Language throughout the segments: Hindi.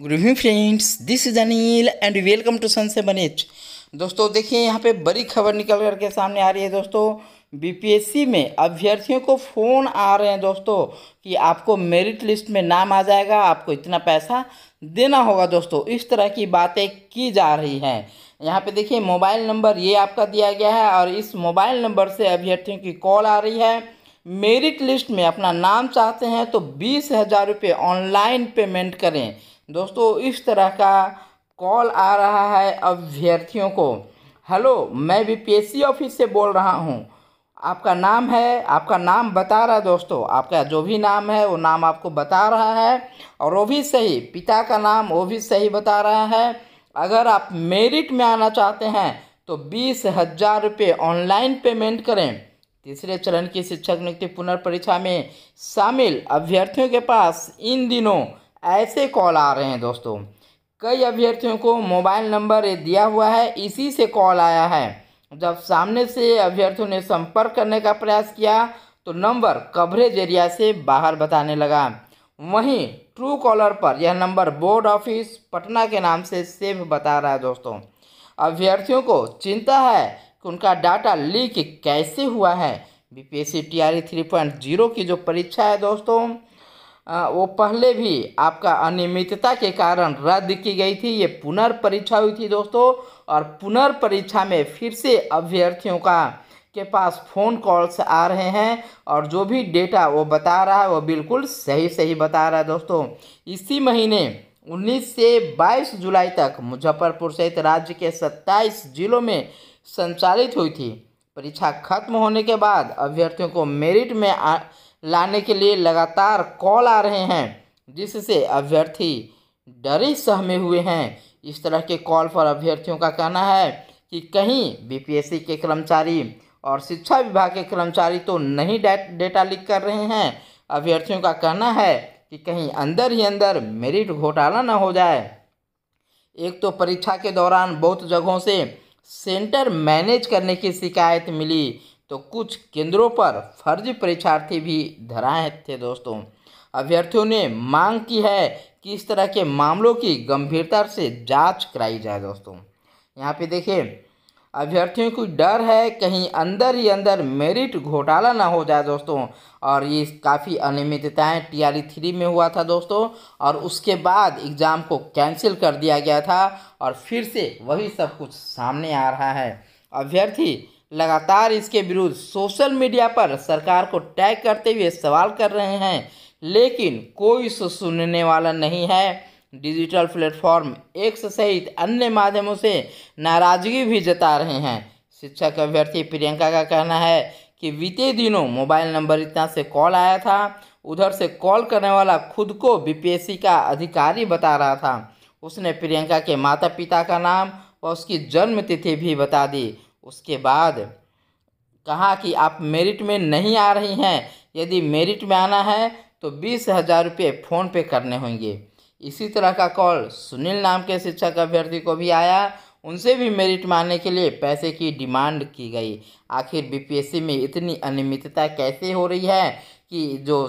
good evening friends this is Anil and welcome to sun seven H दोस्तों देखिए यहाँ पे बड़ी खबर निकल करके सामने आ रही है दोस्तों बीपीएससी में अभ्यर्थियों को फ़ोन आ रहे हैं दोस्तों कि आपको मेरिट लिस्ट में नाम आ जाएगा आपको इतना पैसा देना होगा दोस्तों इस तरह की बातें की जा रही हैं यहाँ पे देखिए मोबाइल नंबर ये आपका दिया गया है और इस मोबाइल नंबर से अभ्यर्थियों की कॉल आ रही है मेरिट लिस्ट में अपना नाम चाहते हैं तो बीस हज़ार रुपये ऑनलाइन पेमेंट करें दोस्तों इस तरह का कॉल आ रहा है अभ्यर्थियों को हेलो मैं बीपीएससी ऑफिस से बोल रहा हूँ आपका नाम है आपका नाम बता रहा है दोस्तों आपका जो भी नाम है वो नाम आपको बता रहा है और वो भी सही पिता का नाम वो भी सही बता रहा है अगर आप मेरिट में आना चाहते हैं तो बीस हजार रुपये ऑनलाइन पेमेंट करें तीसरे चरण की शिक्षक नियुक्ति पुनर्परीक्षा में शामिल अभ्यर्थियों के पास इन दिनों ऐसे कॉल आ रहे हैं दोस्तों कई अभ्यर्थियों को मोबाइल नंबर दिया हुआ है इसी से कॉल आया है जब सामने से अभ्यर्थियों ने संपर्क करने का प्रयास किया तो नंबर कवरेज एरिया से बाहर बताने लगा वहीं ट्रू कॉलर पर यह नंबर बोर्ड ऑफिस पटना के नाम से सेव बता रहा है दोस्तों अभ्यर्थियों को चिंता है कि उनका डाटा लीक कैसे हुआ है बी थ्री पॉइंट जीरो की जो परीक्षा है दोस्तों वो पहले भी आपका अनियमितता के कारण रद्द की गई थी ये पुनर्परीक्षा हुई थी दोस्तों और पुनर्परीक्षा में फिर से अभ्यर्थियों का के पास फ़ोन कॉल्स आ रहे हैं और जो भी डेटा वो बता रहा है वो बिल्कुल सही सही बता रहा है दोस्तों इसी महीने 19 से 22 जुलाई तक मुजफ्फरपुर सहित राज्य के 27 जिलों में संचालित हुई थी परीक्षा खत्म होने के बाद अभ्यर्थियों को मेरिट में आ, लाने के लिए लगातार कॉल आ रहे हैं जिससे अभ्यर्थी डरे सहमे हुए हैं इस तरह के कॉल पर अभ्यर्थियों का कहना है कि कहीं बीपीएससी के कर्मचारी और शिक्षा विभाग के कर्मचारी तो नहीं डेटा लीक कर रहे हैं अभ्यर्थियों का कहना है कि कहीं अंदर ही अंदर मेरिट घोटाला ना हो जाए एक तो परीक्षा के दौरान बहुत जगहों से सेंटर मैनेज करने की शिकायत मिली तो कुछ केंद्रों पर फर्जी परीक्षार्थी भी धराए थे दोस्तों अभ्यर्थियों ने मांग की है कि इस तरह के मामलों की गंभीरता से जांच कराई जाए दोस्तों यहाँ पे देखिए अभ्यर्थियों को डर है कहीं अंदर ही अंदर मेरिट घोटाला ना हो जाए दोस्तों और ये काफ़ी अनियमितताएँ टी आर थ्री में हुआ था दोस्तों और उसके बाद एग्ज़ाम को कैंसिल कर दिया गया था और फिर से वही सब कुछ सामने आ रहा है अभ्यर्थी लगातार इसके विरुद्ध सोशल मीडिया पर सरकार को टैग करते हुए सवाल कर रहे हैं लेकिन कोई सुनने वाला नहीं है डिजिटल प्लेटफॉर्म एक्स सहित अन्य माध्यमों से नाराजगी भी जता रहे हैं शिक्षक अभ्यर्थी प्रियंका का कहना है कि बीते दिनों मोबाइल नंबर इतना से कॉल आया था उधर से कॉल करने वाला खुद को बीपीएससी का अधिकारी बता रहा था उसने प्रियंका के माता पिता का नाम और उसकी जन्म तिथि भी बता दी उसके बाद कहा कि आप मेरिट में नहीं आ रही हैं यदि मेरिट में आना है तो बीस हज़ार रुपये फ़ोनपे करने होंगे इसी तरह का कॉल सुनील नाम के शिक्षक अभ्यर्थी को भी आया उनसे भी मेरिट मानने के लिए पैसे की डिमांड की गई आखिर बीपीएससी में इतनी अनियमितता कैसे हो रही है कि जो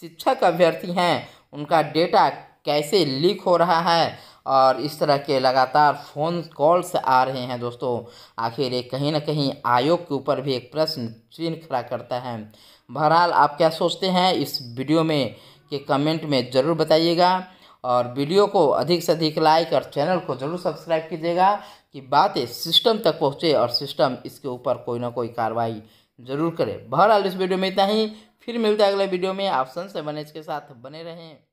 शिक्षक अभ्यर्थी हैं उनका डेटा कैसे लीक हो रहा है और इस तरह के लगातार फ़ोन कॉल्स आ रहे हैं दोस्तों आखिर एक कहीं ना कहीं आयोग के ऊपर भी एक प्रश्न चिन्ह खड़ा करता है बहरहाल आप क्या सोचते हैं इस वीडियो में के कमेंट में ज़रूर बताइएगा और वीडियो को अधिक से अधिक लाइक और चैनल को ज़रूर सब्सक्राइब कीजिएगा कि बातें सिस्टम तक पहुँचे और सिस्टम इसके ऊपर कोई ना कोई कार्रवाई ज़रूर करे बहरहाल इस वीडियो में इतना ही फिर मिलता है अगले वीडियो में आप सन से बने के साथ बने रहें